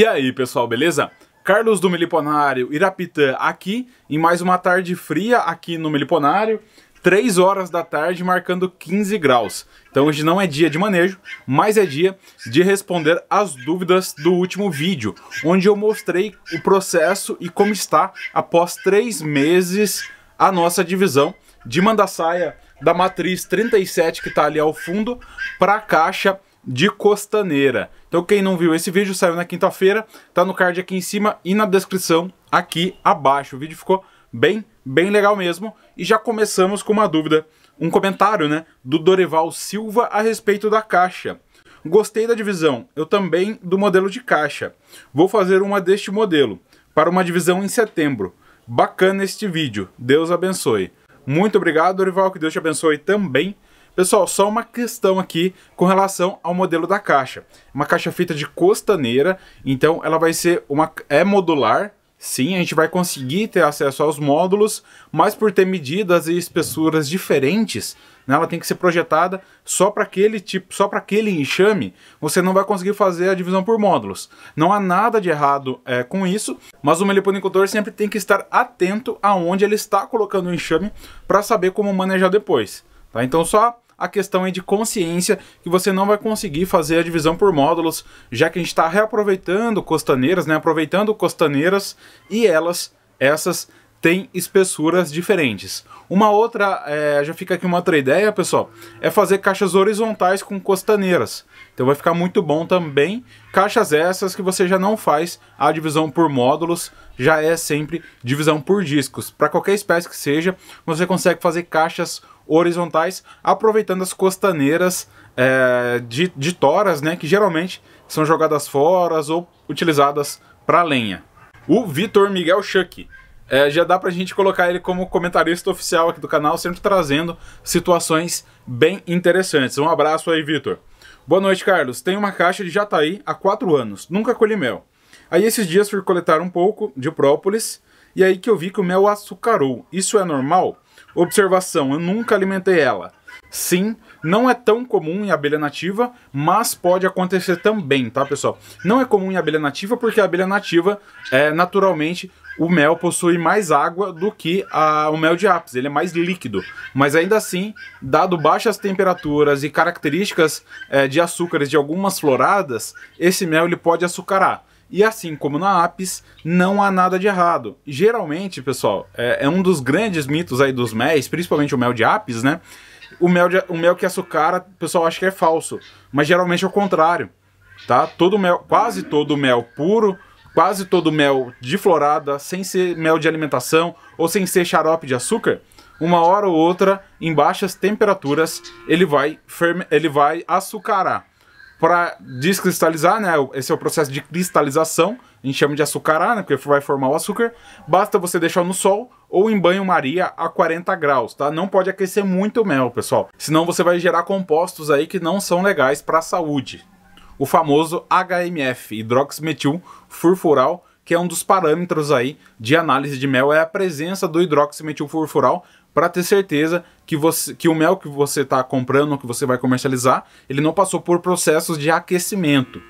E aí, pessoal, beleza? Carlos do Meliponário, Irapitã, aqui em mais uma tarde fria aqui no Meliponário. 3 horas da tarde, marcando 15 graus. Então hoje não é dia de manejo, mas é dia de responder as dúvidas do último vídeo, onde eu mostrei o processo e como está após 3 meses a nossa divisão de mandaçaia da matriz 37 que está ali ao fundo para a caixa de Costaneira. Então quem não viu esse vídeo, saiu na quinta-feira, tá no card aqui em cima e na descrição aqui abaixo. O vídeo ficou bem, bem legal mesmo. E já começamos com uma dúvida, um comentário, né, do Dorival Silva a respeito da caixa. Gostei da divisão, eu também do modelo de caixa. Vou fazer uma deste modelo, para uma divisão em setembro. Bacana este vídeo, Deus abençoe. Muito obrigado, Dorival, que Deus te abençoe também. Pessoal, só uma questão aqui com relação ao modelo da caixa. Uma caixa feita de costaneira, então ela vai ser uma é modular, Sim, a gente vai conseguir ter acesso aos módulos, mas por ter medidas e espessuras diferentes, né, ela tem que ser projetada só para aquele tipo, só para aquele enxame, você não vai conseguir fazer a divisão por módulos. Não há nada de errado é, com isso, mas o meliponicultor sempre tem que estar atento aonde ele está colocando o enxame para saber como manejar depois. Tá? Então só a questão é de consciência que você não vai conseguir fazer a divisão por módulos, já que a gente está reaproveitando costaneiras, né? aproveitando costaneiras e elas, essas tem espessuras diferentes. Uma outra, é, já fica aqui uma outra ideia, pessoal, é fazer caixas horizontais com costaneiras. Então vai ficar muito bom também. Caixas essas que você já não faz a divisão por módulos, já é sempre divisão por discos. Para qualquer espécie que seja, você consegue fazer caixas horizontais, aproveitando as costaneiras é, de, de toras, né, que geralmente são jogadas fora ou utilizadas para lenha. O Vitor Miguel Schuck é, já dá pra gente colocar ele como comentarista oficial aqui do canal, sempre trazendo situações bem interessantes. Um abraço aí, Vitor. Boa noite, Carlos. Tenho uma caixa de jataí há 4 anos, nunca colhi mel. Aí esses dias fui coletar um pouco de própolis e aí que eu vi que o mel açucarou. Isso é normal? Observação, eu nunca alimentei ela. Sim, não é tão comum em abelha nativa, mas pode acontecer também, tá pessoal? Não é comum em abelha nativa porque a abelha nativa é naturalmente o mel possui mais água do que a, o mel de ápice, ele é mais líquido. Mas ainda assim, dado baixas temperaturas e características é, de açúcares de algumas floradas, esse mel ele pode açucarar. E assim como na Apis, não há nada de errado. Geralmente, pessoal, é, é um dos grandes mitos aí dos méis, principalmente o mel de Apis, né? O mel, de, o mel que açucara, o pessoal acha que é falso. Mas geralmente é o contrário, tá? Todo mel, quase todo mel puro quase todo mel de florada, sem ser mel de alimentação ou sem ser xarope de açúcar, uma hora ou outra, em baixas temperaturas, ele vai, ele vai açucarar. Para descristalizar, né? Esse é o processo de cristalização, a gente chama de açucarar, né? Porque vai formar o açúcar. Basta você deixar no sol ou em banho-maria a 40 graus, tá? Não pode aquecer muito o mel, pessoal. Senão você vai gerar compostos aí que não são legais para a saúde, o famoso HMF, hidroximetil furfural, que é um dos parâmetros aí de análise de mel, é a presença do hidroximetil furfural para ter certeza que, você, que o mel que você está comprando, que você vai comercializar, ele não passou por processos de aquecimento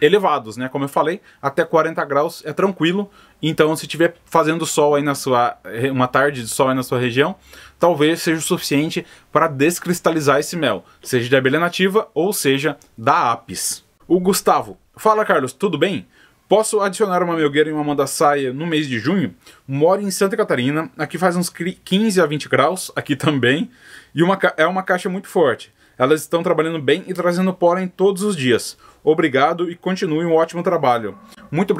elevados, né? Como eu falei, até 40 graus é tranquilo. Então, se tiver fazendo sol aí na sua eh, uma tarde de sol aí na sua região, talvez seja o suficiente para descristalizar esse mel, seja da abelha nativa ou seja da apis. O Gustavo. Fala, Carlos, tudo bem? Posso adicionar uma melgueira e uma manda saia no mês de junho? Moro em Santa Catarina, aqui faz uns 15 a 20 graus, aqui também, e uma é uma caixa muito forte. Elas estão trabalhando bem e trazendo pólen todos os dias. Obrigado e continue um ótimo trabalho. Muito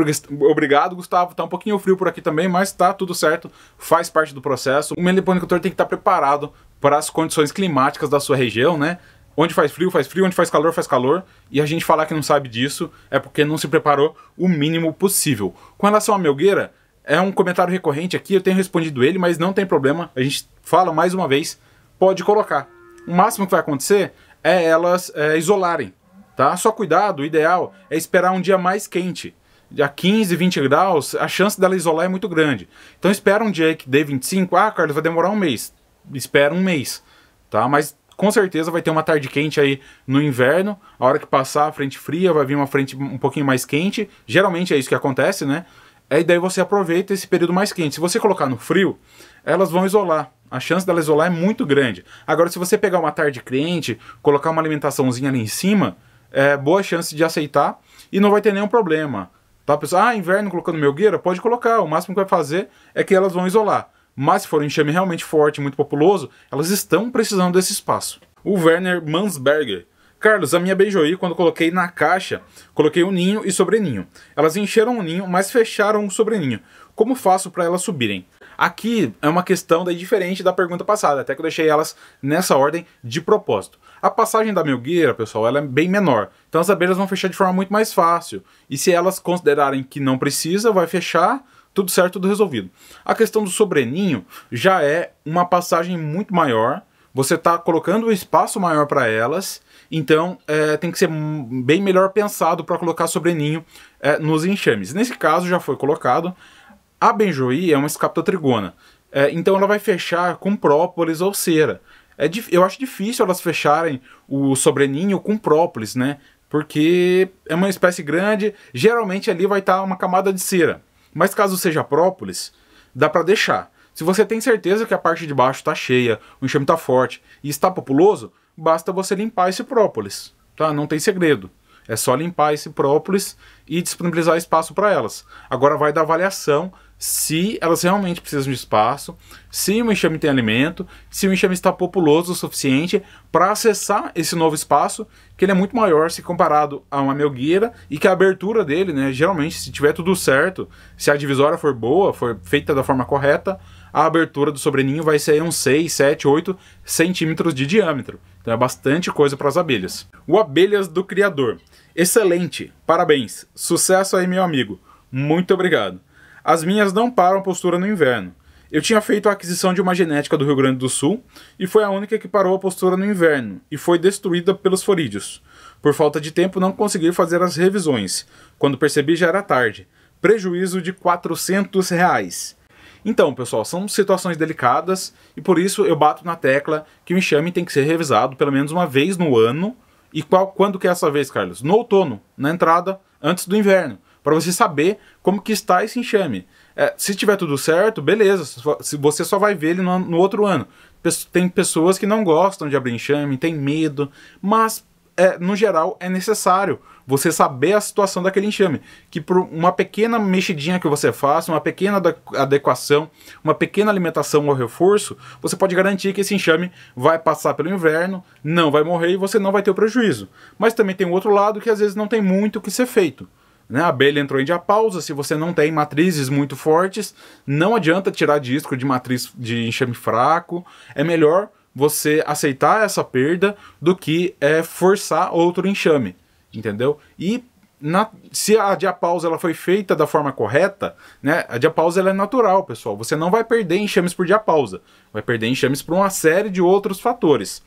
obrigado, Gustavo. Tá um pouquinho frio por aqui também, mas tá tudo certo, faz parte do processo. O meliponicultor tem que estar preparado para as condições climáticas da sua região, né? Onde faz frio, faz frio, onde faz calor, faz calor, e a gente falar que não sabe disso é porque não se preparou o mínimo possível. Com relação à Melgueira, é um comentário recorrente aqui, eu tenho respondido ele, mas não tem problema, a gente fala mais uma vez, pode colocar. O máximo que vai acontecer é elas é, isolarem, tá? Só cuidado, o ideal é esperar um dia mais quente. A 15, 20 graus, a chance dela isolar é muito grande. Então espera um dia que dê 25, ah, Carlos, vai demorar um mês. Espera um mês, tá? Mas com certeza vai ter uma tarde quente aí no inverno. A hora que passar a frente fria, vai vir uma frente um pouquinho mais quente. Geralmente é isso que acontece, né? Aí daí você aproveita esse período mais quente. Se você colocar no frio, elas vão isolar. A chance dela isolar é muito grande. Agora, se você pegar uma tarde quente, colocar uma alimentaçãozinha ali em cima, é boa chance de aceitar e não vai ter nenhum problema. Tá, pessoal? Ah, inverno colocando meu Pode colocar. O máximo que vai fazer é que elas vão isolar mas se for um enxame realmente forte muito populoso, elas estão precisando desse espaço. O Werner Mansberger. Carlos, a minha beijoí, quando coloquei na caixa, coloquei o um ninho e sobreninho. Elas encheram o ninho, mas fecharam o sobreninho. Como faço para elas subirem? Aqui é uma questão daí diferente da pergunta passada, até que eu deixei elas nessa ordem de propósito. A passagem da milgueira, pessoal, ela é bem menor, então as abelhas vão fechar de forma muito mais fácil. E se elas considerarem que não precisa, vai fechar, tudo certo, tudo resolvido. A questão do sobreninho já é uma passagem muito maior. Você está colocando um espaço maior para elas, então é, tem que ser bem melhor pensado para colocar sobreninho é, nos enxames. Nesse caso já foi colocado. A benjoí é uma escaptotrigona, é, então ela vai fechar com própolis ou cera. É, eu acho difícil elas fecharem o sobreninho com própolis, né? Porque é uma espécie grande, geralmente ali vai estar tá uma camada de cera. Mas caso seja própolis, dá para deixar. Se você tem certeza que a parte de baixo está cheia, o enxame está forte e está populoso, basta você limpar esse própolis, tá? Não tem segredo. É só limpar esse própolis e disponibilizar espaço para elas. Agora vai da avaliação se elas realmente precisam de espaço, se o enxame tem alimento, se o enxame está populoso o suficiente para acessar esse novo espaço, que ele é muito maior se comparado a uma melgueira e que a abertura dele, né, geralmente se tiver tudo certo, se a divisória for boa, for feita da forma correta, a abertura do sobreninho vai ser uns 6, 7, 8 centímetros de diâmetro. Então é bastante coisa para as abelhas. O abelhas do criador. Excelente, parabéns, sucesso aí, meu amigo, muito obrigado. As minhas não param postura no inverno. Eu tinha feito a aquisição de uma genética do Rio Grande do Sul e foi a única que parou a postura no inverno e foi destruída pelos forídeos. Por falta de tempo, não consegui fazer as revisões. Quando percebi, já era tarde. Prejuízo de 400 reais. Então, pessoal, são situações delicadas e por isso eu bato na tecla que o enxame tem que ser revisado pelo menos uma vez no ano e qual, quando que é essa vez, Carlos? No outono, na entrada, antes do inverno, para você saber como que está esse enxame. É, se tiver tudo certo, beleza, se você só vai ver ele no, no outro ano. Tem pessoas que não gostam de abrir enxame, tem medo, mas é, no geral é necessário, você saber a situação daquele enxame. Que por uma pequena mexidinha que você faça, uma pequena adequação, uma pequena alimentação ou reforço, você pode garantir que esse enxame vai passar pelo inverno, não vai morrer e você não vai ter o prejuízo. Mas também tem o outro lado que às vezes não tem muito o que ser feito. Né? A abelha entrou em diapausa, se você não tem matrizes muito fortes, não adianta tirar disco de matriz de enxame fraco. É melhor você aceitar essa perda do que é, forçar outro enxame entendeu? E na, se a diapausa ela foi feita da forma correta, né? A diapausa ela é natural, pessoal. Você não vai perder enxames por diapausa. Vai perder enxames por uma série de outros fatores.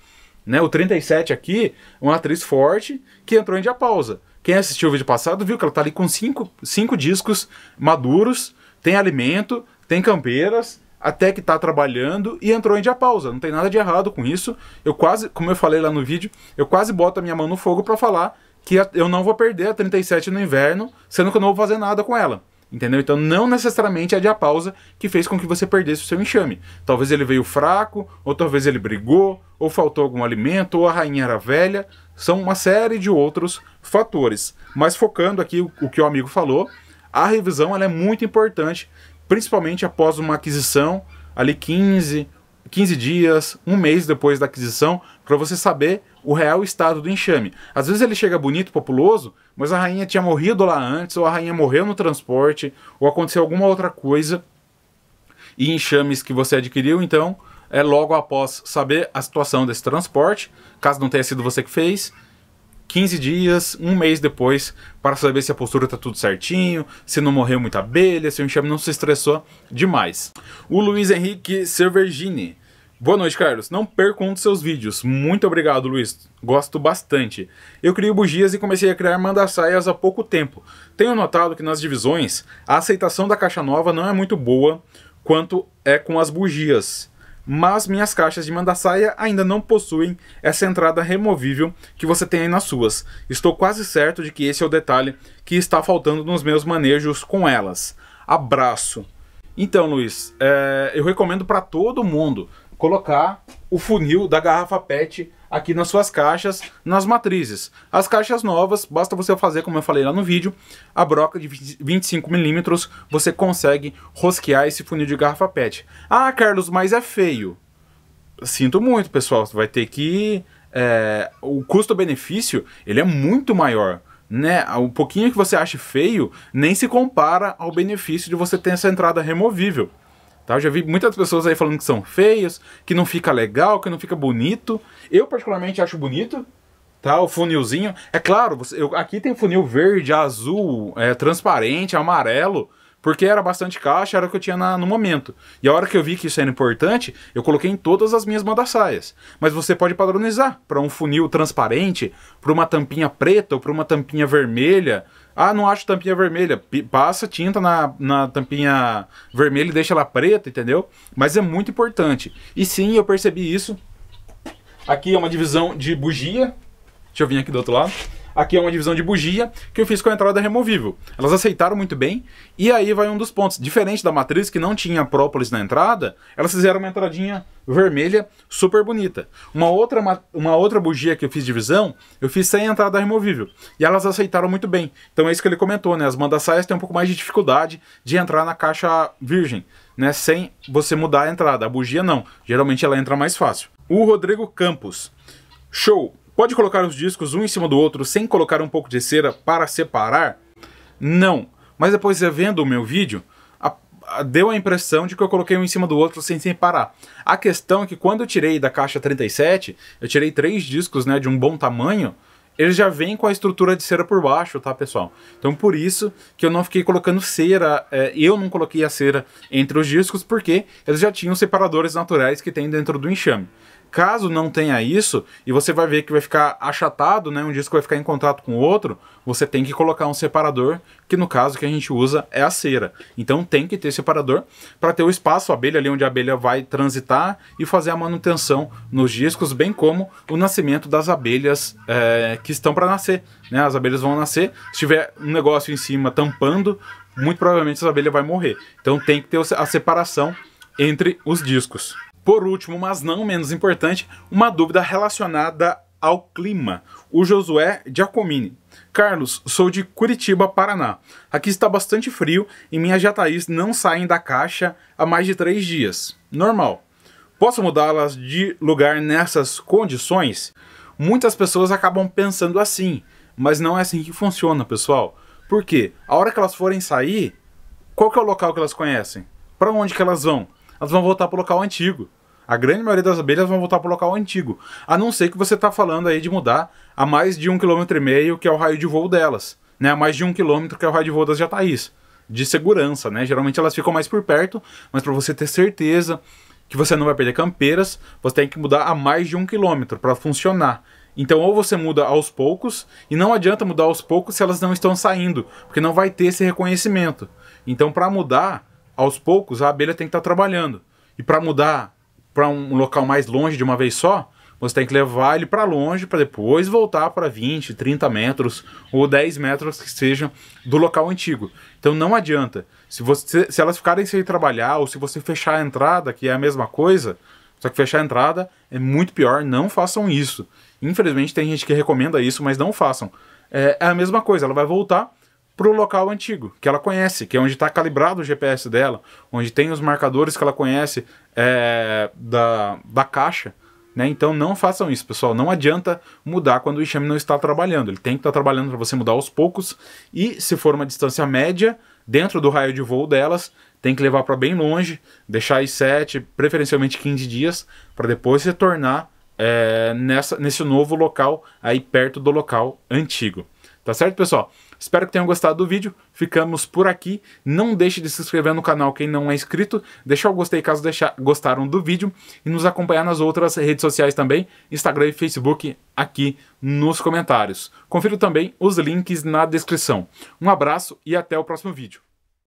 Né? O 37 aqui, uma atriz forte que entrou em diapausa. Quem assistiu o vídeo passado viu que ela está ali com cinco, cinco discos maduros, tem alimento, tem campeiras, até que está trabalhando e entrou em diapausa. Não tem nada de errado com isso. Eu quase, como eu falei lá no vídeo, eu quase boto a minha mão no fogo para falar que eu não vou perder a 37 no inverno, sendo que eu não vou fazer nada com ela. Entendeu? Então não necessariamente é a diapausa que fez com que você perdesse o seu enxame. Talvez ele veio fraco, ou talvez ele brigou, ou faltou algum alimento, ou a rainha era velha. São uma série de outros fatores. Mas focando aqui o, o que o amigo falou, a revisão é muito importante, principalmente após uma aquisição, ali 15, 15 dias, um mês depois da aquisição, para você saber o real estado do enxame. Às vezes ele chega bonito, populoso, mas a rainha tinha morrido lá antes, ou a rainha morreu no transporte, ou aconteceu alguma outra coisa. E enxames que você adquiriu, então, é logo após saber a situação desse transporte, caso não tenha sido você que fez, 15 dias, um mês depois, para saber se a postura está tudo certinho, se não morreu muita abelha, se o enxame não se estressou demais. O Luiz Henrique Cervergini. Boa noite, Carlos. Não perco um dos seus vídeos. Muito obrigado, Luiz. Gosto bastante. Eu crio bugias e comecei a criar mandaçaias há pouco tempo. Tenho notado que nas divisões, a aceitação da caixa nova não é muito boa quanto é com as bugias. Mas minhas caixas de mandaçaia ainda não possuem essa entrada removível que você tem aí nas suas. Estou quase certo de que esse é o detalhe que está faltando nos meus manejos com elas. Abraço. Então, Luiz, é... eu recomendo para todo mundo colocar o funil da garrafa PET aqui nas suas caixas, nas matrizes. As caixas novas, basta você fazer, como eu falei lá no vídeo, a broca de 25mm, você consegue rosquear esse funil de garrafa PET. Ah, Carlos, mas é feio. Sinto muito, pessoal, vai ter que... É, o custo-benefício, ele é muito maior né, o pouquinho que você acha feio nem se compara ao benefício de você ter essa entrada removível. Tá? Eu já vi muitas pessoas aí falando que são feios, que não fica legal, que não fica bonito. Eu particularmente acho bonito, tá? O funilzinho. É claro, você, eu, aqui tem funil verde, azul, é, transparente, amarelo, porque era bastante caixa, era o que eu tinha na, no momento. E a hora que eu vi que isso era importante, eu coloquei em todas as minhas bandaçaias. Mas você pode padronizar para um funil transparente, para uma tampinha preta ou para uma tampinha vermelha, ah, não acho tampinha vermelha. P passa tinta na, na tampinha vermelha e deixa ela preta, entendeu? Mas é muito importante. E sim, eu percebi isso. Aqui é uma divisão de bugia. Deixa eu vir aqui do outro lado aqui é uma divisão de bugia que eu fiz com a entrada removível. Elas aceitaram muito bem, e aí vai um dos pontos. Diferente da matriz, que não tinha própolis na entrada, elas fizeram uma entradinha vermelha super bonita. Uma outra, uma outra bugia que eu fiz divisão, eu fiz sem entrada removível. E elas aceitaram muito bem. Então é isso que ele comentou, né? As mandassaias têm um pouco mais de dificuldade de entrar na caixa virgem, né? Sem você mudar a entrada. A bugia não. Geralmente ela entra mais fácil. O Rodrigo Campos. Show! Pode colocar os discos um em cima do outro sem colocar um pouco de cera para separar? Não, mas depois vendo o meu vídeo, a, a, deu a impressão de que eu coloquei um em cima do outro sem separar. A questão é que quando eu tirei da caixa 37, eu tirei três discos né, de um bom tamanho, eles já vêm com a estrutura de cera por baixo, tá, pessoal? Então por isso que eu não fiquei colocando cera, é, eu não coloquei a cera entre os discos, porque eles já tinham separadores naturais que tem dentro do enxame. Caso não tenha isso, e você vai ver que vai ficar achatado, né? Um disco vai ficar em contato com o outro, você tem que colocar um separador, que no caso que a gente usa é a cera. Então tem que ter separador para ter o espaço, a abelha ali onde a abelha vai transitar e fazer a manutenção nos discos, bem como o nascimento das abelhas é, que estão para nascer. Né? As abelhas vão nascer, se tiver um negócio em cima tampando, muito provavelmente essa abelha vai morrer. Então tem que ter a separação entre os discos. Por último, mas não menos importante, uma dúvida relacionada ao clima. O Josué Giacomini. Carlos, sou de Curitiba, Paraná. Aqui está bastante frio e minhas jataís não saem da caixa há mais de três dias. Normal. Posso mudá-las de lugar nessas condições? Muitas pessoas acabam pensando assim, mas não é assim que funciona, pessoal. Porque a hora que elas forem sair, qual que é o local que elas conhecem? Para onde que elas vão? Elas vão voltar para o local antigo. A grande maioria das abelhas vão voltar para o local antigo, a não ser que você está falando aí de mudar a mais de um quilômetro e meio, que é o raio de voo delas, né? A mais de um quilômetro que é o raio de voo das jataís, de segurança, né? Geralmente elas ficam mais por perto, mas para você ter certeza que você não vai perder campeiras, você tem que mudar a mais de um quilômetro para funcionar. Então, ou você muda aos poucos, e não adianta mudar aos poucos se elas não estão saindo, porque não vai ter esse reconhecimento. Então, para mudar aos poucos, a abelha tem que estar tá trabalhando. E para mudar para um local mais longe de uma vez só, você tem que levar ele para longe para depois voltar para 20, 30 metros ou 10 metros que sejam do local antigo. Então não adianta. Se, você, se elas ficarem sem trabalhar ou se você fechar a entrada, que é a mesma coisa, só que fechar a entrada é muito pior, não façam isso. Infelizmente tem gente que recomenda isso, mas não façam. É, é a mesma coisa, ela vai voltar para o local antigo, que ela conhece, que é onde está calibrado o GPS dela, onde tem os marcadores que ela conhece é, da, da caixa. Né? Então não façam isso, pessoal. Não adianta mudar quando o enxame não está trabalhando. Ele tem que estar tá trabalhando para você mudar aos poucos. E se for uma distância média, dentro do raio de voo delas, tem que levar para bem longe, deixar aí 7, preferencialmente 15 dias, para depois retornar é, nessa, nesse novo local, aí perto do local antigo. Tá certo, pessoal? Espero que tenham gostado do vídeo, ficamos por aqui. Não deixe de se inscrever no canal quem não é inscrito, Deixe o gostei caso deixar, gostaram do vídeo e nos acompanhar nas outras redes sociais também, Instagram e Facebook, aqui nos comentários. Confiro também os links na descrição. Um abraço e até o próximo vídeo.